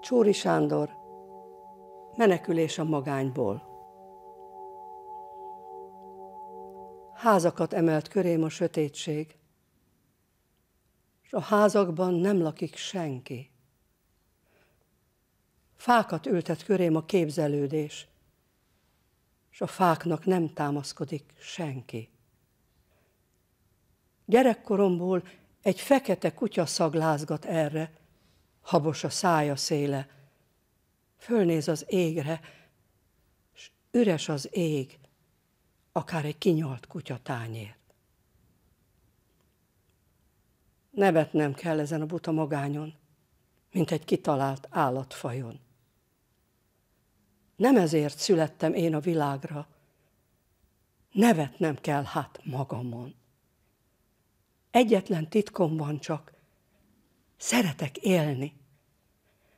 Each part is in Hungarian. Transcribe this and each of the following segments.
Csóri Sándor, menekülés a magányból. Házakat emelt körém a sötétség, és a házakban nem lakik senki. Fákat ültet körém a képzelődés, és a fáknak nem támaszkodik senki. Gyerekkoromból egy fekete kutya szaglázgat erre, habos a szája széle. Fölnéz az égre, s üres az ég, akár egy kinyalt kutyatányér. Nevetnem kell ezen a buta magányon, mint egy kitalált állatfajon. Nem ezért születtem én a világra, nevetnem kell hát magamon. Egyetlen titkom van csak, Szeretek élni.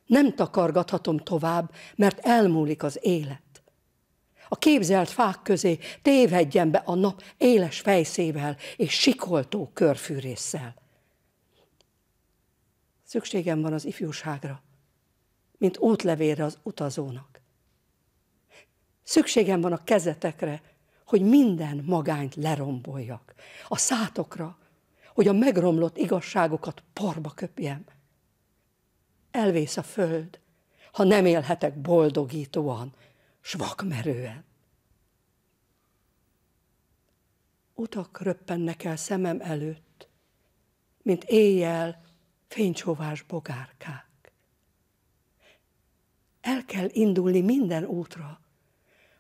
Nem takargathatom tovább, mert elmúlik az élet. A képzelt fák közé tévedjen be a nap éles fejszével és sikoltó körfűrésszel. Szükségem van az ifjúságra, mint útlevére az utazónak. Szükségem van a kezetekre, hogy minden magányt leromboljak, a szátokra, hogy a megromlott igazságokat parba köpjem. Elvész a föld, ha nem élhetek boldogítóan, svakmerően. Utak röppennek el szemem előtt, mint éjjel fénycsóvás bogárkák. El kell indulni minden útra,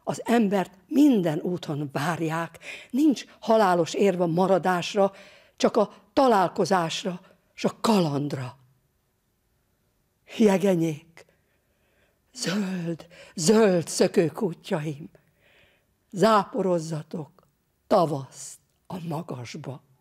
az embert minden úton várják, nincs halálos érve maradásra, csak a találkozásra és a kalandra. Jegenyék, zöld, zöld szökőkútjaim, záporozzatok tavaszt a magasba.